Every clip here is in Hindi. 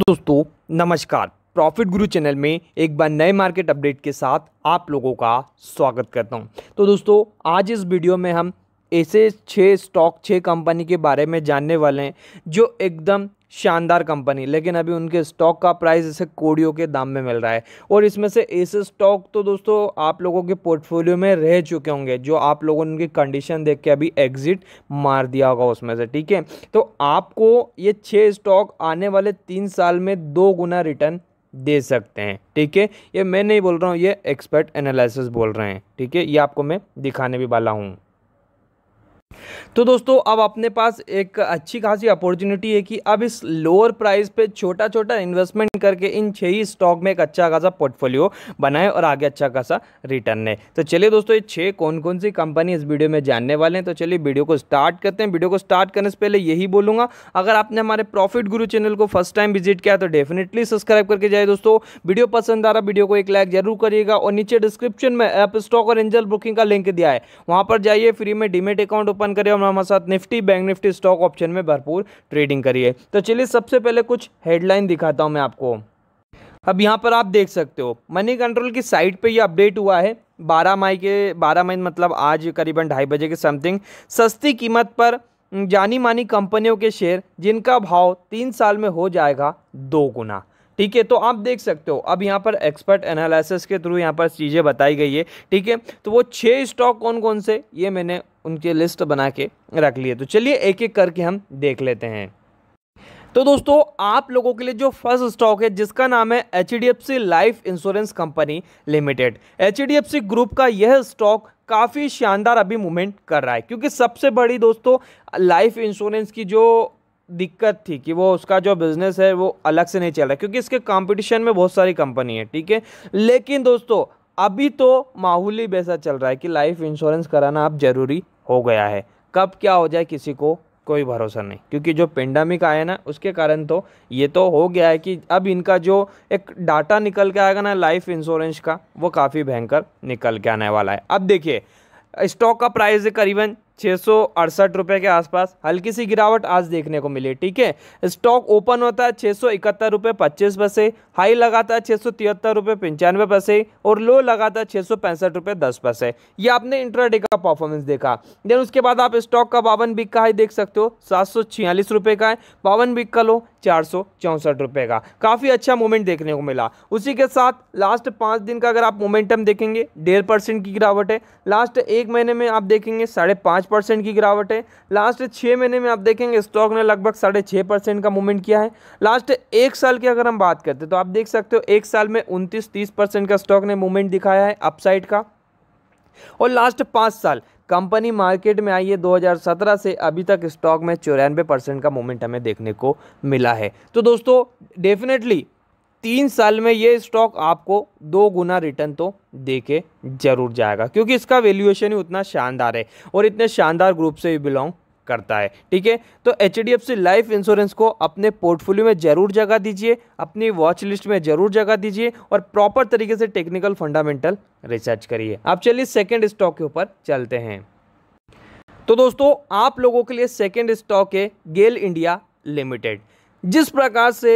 दोस्तों नमस्कार प्रॉफिट गुरु चैनल में एक बार नए मार्केट अपडेट के साथ आप लोगों का स्वागत करता हूं तो दोस्तों आज इस वीडियो में हम ऐसे छः स्टॉक छः कंपनी के बारे में जानने वाले हैं जो एकदम शानदार कंपनी लेकिन अभी उनके स्टॉक का प्राइस इसे कोडियो के दाम में मिल रहा है और इसमें से ऐसे स्टॉक तो दोस्तों आप लोगों के पोर्टफोलियो में रह चुके होंगे जो आप लोगों ने उनकी कंडीशन देख के अभी एग्जिट मार दिया होगा उसमें से ठीक है तो आपको ये छः स्टॉक आने वाले तीन साल में दो गुना रिटर्न दे सकते हैं ठीक है ये मैं नहीं बोल रहा हूँ ये एक्सपर्ट एनालिसिस बोल रहे हैं ठीक है ये आपको मैं दिखाने भी वाला हूँ तो दोस्तों अब अपने पास एक अच्छी खासी अपॉर्चुनिटी है कि अब इस लोअर प्राइस पे छोटा छोटा इन्वेस्टमेंट करके इन छह ही स्टॉक में एक अच्छा खासा पोर्टफोलियो बनाए और आगे अच्छा खासा रिटर्न है तो चलिए दोस्तों ये छह कौन कौन सी कंपनी इस वीडियो में जानने वाले हैं तो चलिए वीडियो को स्टार्ट करते हैं वीडियो को स्टार्ट करने से पहले यही बोलूंगा अगर आपने हमारे प्रॉफिट गुरु चैनल को फर्स्ट टाइम विजिट किया तो डेफिनेटली सब्सक्राइब करके जाए दोस्तों वीडियो पसंद आ रहा वीडियो को एक लाइक जरूर करिएगा और नीचे डिस्क्रिप्शन में ऐप स्टॉक और एंजल बुकिंग का लिंक दिया है वहां पर जाइए फ्री में डीमेट अकाउंट ओपन ओपन करिए और हमारे साथ Nifty bank Nifty stock option में भरपूर ट्रेडिंग करिए तो चलिए सबसे पहले कुछ हेडलाइन दिखाता हूँ मैं आपको अब यहाँ पर आप देख सकते हो मनी कंट्रोल की साइट पे ये अपडेट हुआ है 12 मई के 12 मई मतलब आज करीबन ढाई बजे के समथिंग सस्ती कीमत पर जानी मानी कंपनियों के शेयर जिनका भाव तीन साल में हो जाएगा दो गुना ठीक है तो आप देख सकते हो अब यहाँ पर एक्सपर्ट एनालिसिस के थ्रू यहाँ पर चीज़ें बताई गई है ठीक है तो वो छः स्टॉक कौन कौन से ये मैंने उनकी लिस्ट बना के रख लिए तो चलिए एक एक करके हम देख लेते हैं तो दोस्तों आप लोगों के लिए जो फर्स्ट स्टॉक है जिसका नाम है H D F C life insurance company limited H D F C group का यह स्टॉक काफ़ी शानदार अभी मूवमेंट कर रहा है क्योंकि सबसे बड़ी दोस्तों लाइफ इंश्योरेंस की जो दिक्कत थी कि वो उसका जो बिज़नेस है वो अलग से नहीं चल रहा क्योंकि इसके कंपटीशन में बहुत सारी कंपनी है ठीक है लेकिन दोस्तों अभी तो माहौल ही वैसा चल रहा है कि लाइफ इंश्योरेंस कराना अब ज़रूरी हो गया है कब क्या हो जाए किसी को कोई भरोसा नहीं क्योंकि जो पेंडामिक आया ना उसके कारण तो ये तो हो गया है कि अब इनका जो एक डाटा निकल के आएगा ना लाइफ इंश्योरेंस का वो काफ़ी भयंकर निकल के आने वाला है अब देखिए स्टॉक का प्राइस करीबन छः सौ अड़सठ रुपये के आसपास हल्की सी गिरावट आज देखने को मिली ठीक है स्टॉक ओपन होता है छः सौ इकहत्तर रुपये पच्चीस पैसे हाई लगाता है छः सौ तिहत्तर रुपये पंचानवे पैसे और लो लगाता है छः सौ पैंसठ रुपये दस पैसे ये आपने इंट्राडे का परफॉर्मेंस देखा देन उसके बाद आप स्टॉक का बावन बिक का हाई देख सकते हो सात सौ छियालीस रुपये का है बावन बिक का लो चार सौ चौंसठ रुपये का काफ़ी अच्छा मूवमेंट देखने को मिला उसी के साथ लास्ट पाँच दिन का अगर आप मोमेंटम देखेंगे डेढ़ परसेंट की गिरावट है लास्ट एक महीने में आप देखेंगे साढ़े पाँच पाँच परसेंट की गिरावट है लास्ट छः महीने में आप देखेंगे स्टॉक ने लगभग साढ़े छः परसेंट का मूवमेंट किया है लास्ट एक साल की अगर हम बात करते हैं तो आप देख सकते हो एक साल में उनतीस तीस परसेंट का स्टॉक ने मूवमेंट दिखाया है अपसाइड का और लास्ट पाँच साल कंपनी मार्केट में आई है 2017 से अभी तक स्टॉक में चौरानवे परसेंट का मूवमेंट हमें देखने को मिला है तो दोस्तों डेफिनेटली तीन साल में ये स्टॉक आपको दो गुना रिटर्न तो दे के जरूर जाएगा क्योंकि इसका वैल्यूएशन ही उतना शानदार है और इतने शानदार ग्रुप से भी बिलोंग करता है ठीक है तो H D F C life insurance को अपने पोर्टफोलियो में जरूर जगह दीजिए अपनी वॉच लिस्ट में जरूर जगह दीजिए और प्रॉपर तरीके से टेक्निकल फंडामेंटल रिसर्च करिए आप चलिए सेकेंड स्टॉक के ऊपर चलते हैं तो दोस्तों आप लोगों के लिए सेकेंड स्टॉक है गेल इंडिया लिमिटेड जिस प्रकार से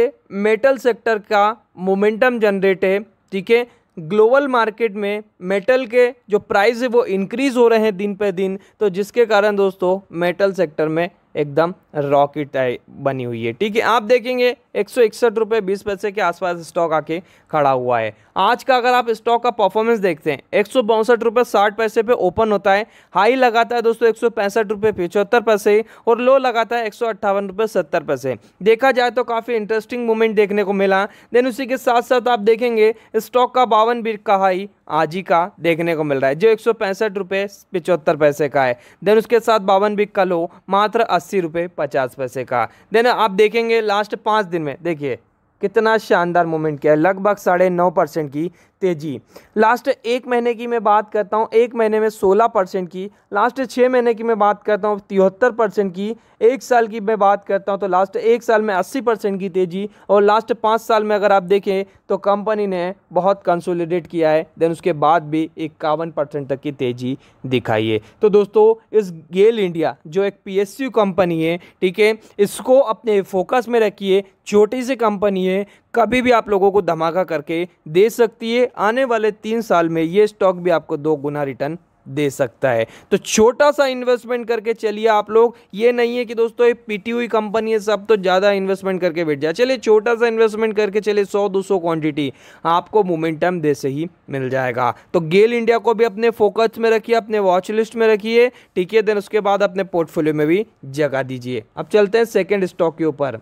मेटल सेक्टर का मोमेंटम जनरेट है ठीक है ग्लोबल मार्केट में मेटल के जो प्राइस है वो इंक्रीज़ हो रहे हैं दिन पे दिन तो जिसके कारण दोस्तों मेटल सेक्टर में एकदम रॉकेट बनी हुई है ठीक है आप देखेंगे एक सौ इकसठ रुपये बीस पैसे के आसपास स्टॉक आके खड़ा हुआ है आज का अगर आप स्टॉक का परफॉर्मेंस देखते हैं एक सौ बासठ रुपये साठ पैसे पे ओपन होता है हाई लगाता है दोस्तों एक सौ पैंसठ रुपये पिचहत्तर पैसे और लो लगाता है एक सौ अट्ठावन रुपये सत्तर पैसे देखा जाए तो काफ़ी इंटरेस्टिंग मूवमेंट देखने को मिला देन उसी के साथ साथ आप देखेंगे स्टॉक का बावन बीट का हाई आज ही का देखने को मिल रहा है जो एक सौ पैंसठ रुपये पिचहत्तर पैसे का है देन उसके साथ बावन बीट का लो मात्र अस्सी रुपये पचास पैसे का देन आप देखेंगे लास्ट पाँच दिन में देखिए कितना शानदार मूवमेंट किया है लगभग साढ़े नौ परसेंट की तेज़ी लास्ट एक महीने की मैं बात करता हूँ एक महीने में सोलह परसेंट की लास्ट छः महीने की मैं बात करता हूँ तिहत्तर परसेंट की एक साल की मैं बात करता हूँ तो लास्ट एक साल में अस्सी परसेंट की तेज़ी और लास्ट पाँच साल में अगर आप देखें तो कंपनी ने बहुत कंसोलिडेट किया है देन उसके बाद भी इक्यावन परसेंट तक की तेज़ी दिखाई है तो दोस्तों इस गेल इंडिया जो एक पी कंपनी है ठीक है इसको अपने फोकस में रखिए छोटी सी कंपनी है कभी भी आप लोगों को धमाका करके दे सकती है आने वाले तीन साल में ये स्टॉक भी आपको दो गुना रिटर्न दे सकता है तो छोटा सा इन्वेस्टमेंट करके चलिए आप लोग ये नहीं है कि दोस्तों ये पीटी हुई कंपनी है सब तो ज़्यादा इन्वेस्टमेंट करके बैठ जाए चलिए छोटा सा इन्वेस्टमेंट करके चलिए 100-200 क्वांटिटी आपको मोमेंटम दे से ही मिल जाएगा तो गेल इंडिया को भी अपने फोकस में रखिए अपने वॉच लिस्ट में रखिए ठीक है देन उसके बाद अपने पोर्टफोलियो में भी जगा दीजिए अब चलते हैं सेकेंड स्टॉक के ऊपर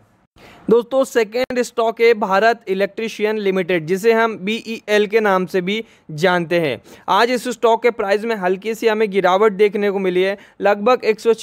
दोस्तों सेकेंड स्टॉक है भारत इलेक्ट्रीशियन लिमिटेड जिसे हम बीईएल e के नाम से भी जानते हैं आज इस स्टॉक के प्राइस में हल्की सी हमें गिरावट देखने को मिली है लगभग एक सौ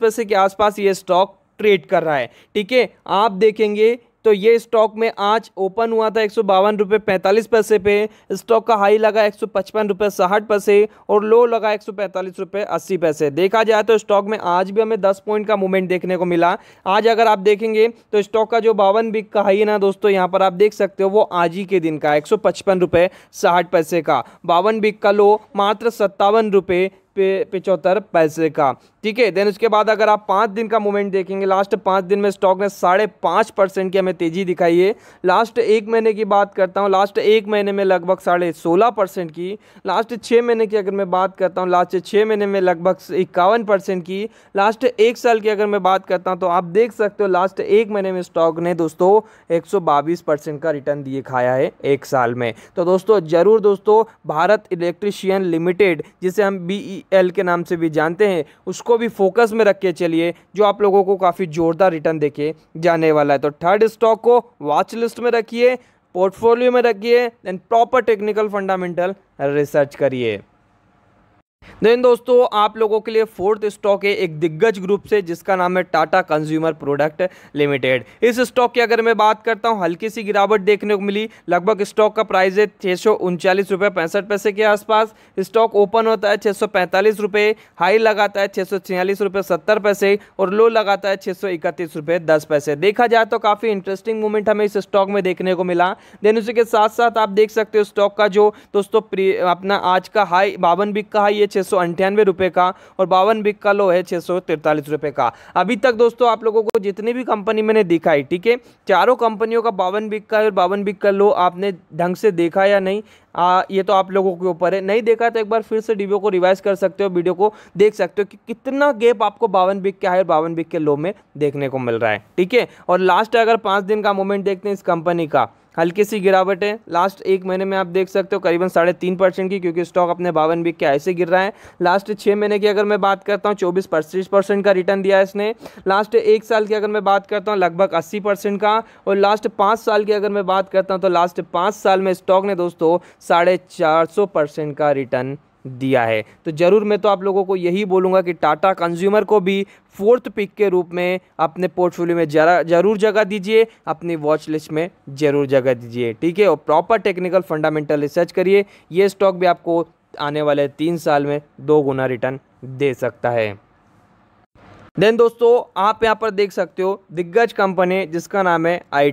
पैसे के आसपास ये स्टॉक ट्रेड कर रहा है ठीक है आप देखेंगे तो ये स्टॉक में आज ओपन हुआ था एक सौ बावन रुपये पैंतालीस पैसे पे स्टॉक का हाई लगा एक सौ पचपन रुपये साठ पैसे और लो लगा एक सौ पैंतालीस रुपये अस्सी पैसे देखा जाए तो स्टॉक में आज भी हमें दस पॉइंट का मूवमेंट देखने को मिला आज अगर आप देखेंगे तो स्टॉक का जो बावन बिग का हाई है ना दोस्तों यहाँ पर आप देख सकते हो वो आज ही के दिन का एक सौ पचपन रुपये साठ पैसे का बावन बिग का लो मात्र सत्तावन रुपये पिचहत्तर पैसे का ठीक है देन उसके बाद अगर आप पाँच दिन का मूवमेंट देखेंगे लास्ट पाँच दिन में स्टॉक ने साढ़े पाँच परसेंट की हमें तेज़ी दिखाई है लास्ट एक महीने की बात करता हूँ लास्ट एक महीने में लगभग साढ़े सोलह परसेंट की लास्ट छः महीने की अगर मैं बात करता हूँ लास्ट छः महीने में लगभग इक्यावन परसेंट की लास्ट एक साल की अगर मैं बात करता हूँ तो आप देख सकते हो लास्ट एक महीने में स्टॉक ने दोस्तों एक परसेंट का रिटर्न दिए खाया है एक साल में तो दोस्तों ज़रूर दोस्तों भारत इलेक्ट्रीशियन लिमिटेड जिसे हम बी एल के नाम से भी जानते हैं उसको भी फोकस में रख के चलिए जो आप लोगों को काफ़ी ज़ोरदार रिटर्न देखे जाने वाला है तो थर्ड स्टॉक को वॉच लिस्ट में रखिए पोर्टफोलियो में रखिए and proper technical fundamental research करिए देन तो दोस्तों आप लोगों के लिए फोर्थ स्टॉक है एक दिग्गज ग्रुप से जिसका नाम है टाटा कंज्यूमर प्रोडक्ट लिमिटेड इस स्टॉक की अगर मैं बात करता हूं हल्की सी गिरावट देखने को मिली लगभग स्टॉक का प्राइस है छः सौ उनचालीस रुपये पैंसठ पैसे के आसपास स्टॉक ओपन होता है छः सौ पैंतालीस रुपये हाई लगाता है छः सौ छियालीस सत्तर पैसे और लो लगाता है छः सौ इकतीस दस पैसे देखा जाए तो काफ़ी इंटरेस्टिंग मूवमेंट हमें इस स्टॉक में देखने को मिला देन उसी के साथ साथ आप देख सकते हो स्टॉक का जो दोस्तों अपना आज का हाई बावन बिक का हाई ये छः रुपए का और बावन बिग का लो है छः रुपए का अभी तक दोस्तों आप लोगों को जितनी भी कंपनी मैंने दिखाई ठीक है चारों कंपनियों का बावन बिग का और बावन बिग का लो आपने ढंग से देखा या नहीं आ, ये तो आप लोगों के ऊपर है नहीं देखा तो एक बार फिर से डीबीओ को रिवाइज कर सकते हो वीडियो को देख सकते हो कि कितना गैप आपको बावन बिक के हाई और बावन बिक के लो में देखने को मिल रहा है ठीक है और लास्ट अगर पाँच दिन का मूवमेंट देखते हैं इस कंपनी का हल्की सी गिरावट है लास्ट एक महीने में आप देख सकते हो करीबन साढ़े तीन परसेंट की क्योंकि स्टॉक अपने बावन बिक के ऐसे गिर रहा है लास्ट छः महीने की अगर मैं बात करता हूँ चौबीस पच्चीस परसेंट का रिटर्न दिया है इसने लास्ट एक साल की अगर मैं बात करता हूँ लगभग अस्सी परसेंट का और लास्ट पाँच साल की अगर मैं बात करता हूँ तो लास्ट पाँच साल में स्टॉक ने दोस्तों साढ़े चार सौ परसेंट का रिटर्न दिया है तो ज़रूर मैं तो आप लोगों को यही बोलूँगा कि टाटा कंज्यूमर को भी फोर्थ पिक के रूप में अपने पोर्टफोलियो में जरा जरूर जगह दीजिए अपनी वॉच लिस्ट में ज़रूर जगह दीजिए ठीक है और प्रॉपर टेक्निकल फंडामेंटल रिसर्च करिए ये स्टॉक भी आपको आने वाले तीन साल में दो गुना रिटर्न दे सकता है देन दोस्तों आप यहाँ पर देख सकते हो दिग्गज कंपनी जिसका नाम है आई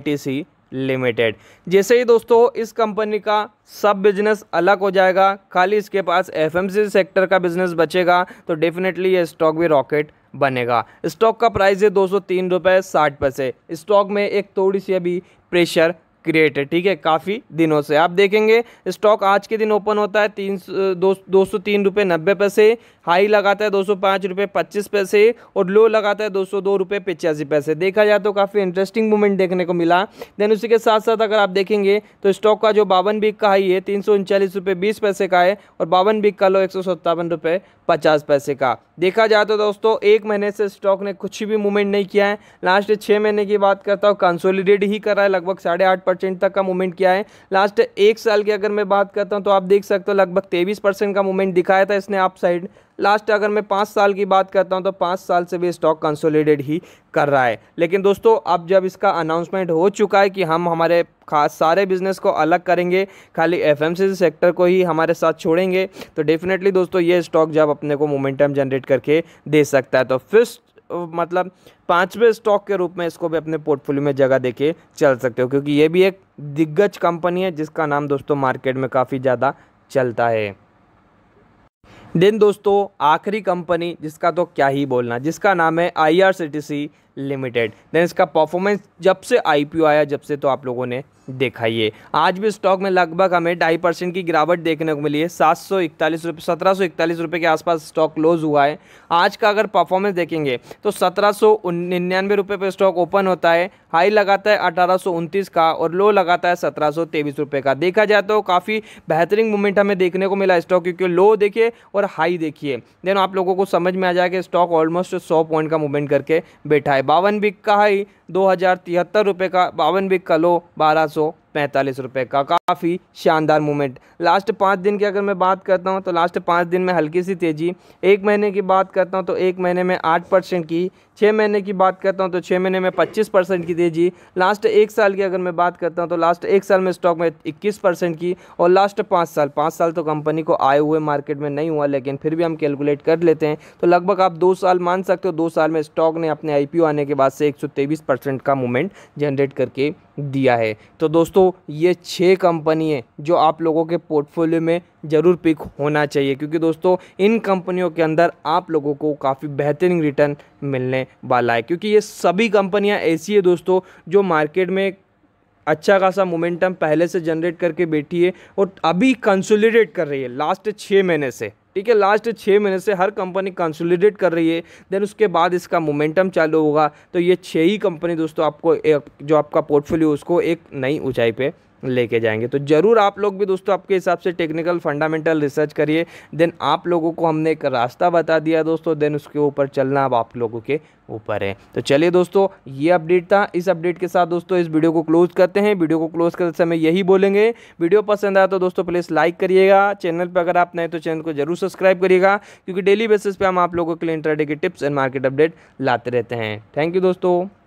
लिमिटेड जैसे ही दोस्तों इस कंपनी का सब बिजनेस अलग हो जाएगा खाली इसके पास एफएमसी सेक्टर का बिजनेस बचेगा तो डेफिनेटली ये स्टॉक भी रॉकेट बनेगा स्टॉक का प्राइस है दो सौ तीन रुपये साठ पैसे स्टॉक में एक थोड़ी सी अभी प्रेशर क्रिएट है ठीक है काफ़ी दिनों से आप देखेंगे स्टॉक आज के दिन ओपन होता है तीन दो, दो सौ तीन रुपये नब्बे पैसे हाई लगाता है दो सौ पाँच रुपये पच्चीस पैसे और लो लगाता है दो सौ दो रुपये पिचासी पैसे देखा जाए तो काफ़ी इंटरेस्टिंग मूवमेंट देखने को मिला देन उसी के साथ साथ अगर आप देखेंगे तो स्टॉक का जो बावन बीक का हाई है तीन सौ उनचालीस रुपये बीस पैसे का है और बावन बीक का लो एक सौ सत्तावन रुपये पचास पैसे का देखा जाए तो दोस्तों एक महीने से स्टॉक ने कुछ भी मूवमेंट नहीं किया है लास्ट छः महीने की बात करता हूँ कंसोलिडेट ही करा है लगभग साढ़े आठ परसेंट तक का मूवमेंट किया है लास्ट एक साल की अगर मैं बात करता हूँ तो आप देख सकते हो लगभग तेईस परसेंट का मूवमेंट दिखाया था इसने आप साइड लास्ट अगर मैं पाँच साल की बात करता हूँ तो पाँच साल से भी स्टॉक कंसोलिडेट ही कर रहा है लेकिन दोस्तों अब जब इसका अनाउंसमेंट हो चुका है कि हम हमारे खास सारे बिजनेस को अलग करेंगे खाली एफ सेक्टर को ही हमारे साथ छोड़ेंगे तो डेफिनेटली दोस्तों ये स्टॉक जब अपने को मोमेंटम जनरेट करके दे सकता है तो फिस्ट मतलब पाँचवें स्टॉक के रूप में इसको भी अपने पोर्टफोलियो में जगह देके चल सकते हो क्योंकि ये भी एक दिग्गज कंपनी है जिसका नाम दोस्तों मार्केट में काफ़ी ज़्यादा चलता है देन दोस्तों आखिरी कंपनी जिसका तो क्या ही बोलना जिसका नाम है आई सी लिमिटेड देन इसका परफॉर्मेंस जब से आईपीओ आया जब से तो आप लोगों ने दिखाइए आज भी स्टॉक में लगभग हमें ढाई परसेंट की गिरावट देखने को मिली है सात सौ इकतालीस रुपये सत्रह सौ इकतालीस रुपये के आसपास स्टॉक क्लोज हुआ है आज का अगर परफॉर्मेंस देखेंगे तो सत्रह सौ निन्यानवे रुपये पर स्टॉक ओपन होता है हाई लगाता है अठारह का और लो लगाता है सत्रह रुपए का देखा जाए तो काफ़ी बेहतरीन मूवमेंट हमें देखने को मिला स्टॉक क्योंकि लो देखिए और हाई देखिए देन आप लोगों को समझ में आ जाए कि स्टॉक ऑलमोस्ट सौ पॉइंट का मूवमेंट करके बैठा है बावन बिक का हाई दो हज़ार तिहत्तर रुपये का बावन बिक का लो बारह सौ पैंतालीस रुपये का काफ़ी शानदार मूवमेंट लास्ट पाँच दिन की अगर मैं बात करता हूँ तो लास्ट पाँच दिन में हल्की सी तेज़ी एक महीने की बात करता हूँ तो एक महीने में आठ परसेंट की छः महीने की बात करता हूँ तो छः महीने में पच्चीस परसेंट की तेज़ी लास्ट एक साल की अगर मैं बात करता हूँ तो लास्ट एक साल में स्टॉक में इक्कीस परसेंट की और लास्ट पाँच साल पाँच साल तो कंपनी को आए हुए मार्केट में नहीं हुआ लेकिन फिर भी हम कैलकुलेट कर लेते हैं तो लगभग आप दो साल मान सकते हो दो साल में स्टॉक ने अपने आई आने के बाद से एक का मूवमेंट जनरेट करके दिया है तो दोस्तों तो ये छः कंपनी है जो आप लोगों के पोर्टफोलियो में ज़रूर पिक होना चाहिए क्योंकि दोस्तों इन कंपनियों के अंदर आप लोगों को काफ़ी बेहतरीन रिटर्न मिलने वाला है क्योंकि ये सभी कंपनियां ऐसी है दोस्तों जो मार्केट में अच्छा खासा मोमेंटम पहले से जनरेट करके बैठी है और अभी कंसोलिडेट कर रही है लास्ट छः महीने से ठीक है लास्ट छः महीने से हर कंपनी कंसोलिडेट कर रही है देन उसके बाद इसका मोमेंटम चालू होगा तो ये छः ही कंपनी दोस्तों आपको एक, जो आपका पोर्टफोलियो उसको एक नई ऊंचाई पे लेके जाएंगे तो ज़रूर आप लोग भी दोस्तों आपके हिसाब से टेक्निकल फंडामेंटल रिसर्च करिए देन आप लोगों को हमने एक रास्ता बता दिया दोस्तों देन उसके ऊपर चलना अब आप लोगों के ऊपर है तो चलिए दोस्तों ये अपडेट था इस अपडेट के साथ दोस्तों इस वीडियो को क्लोज करते हैं वीडियो को क्लोज करते समय यही बोलेंगे वीडियो पसंद आया तो दोस्तों प्लीज़ लाइक करिएगा चैनल पर अगर आप नए तो चैनल को जरूर सब्सक्राइब करिएगा क्योंकि डेली बेसिस पर हम आप लोगों के लिए इंटरडे के टिप्स एंड मार्केट अपडेट लाते रहते हैं थैंक यू दोस्तों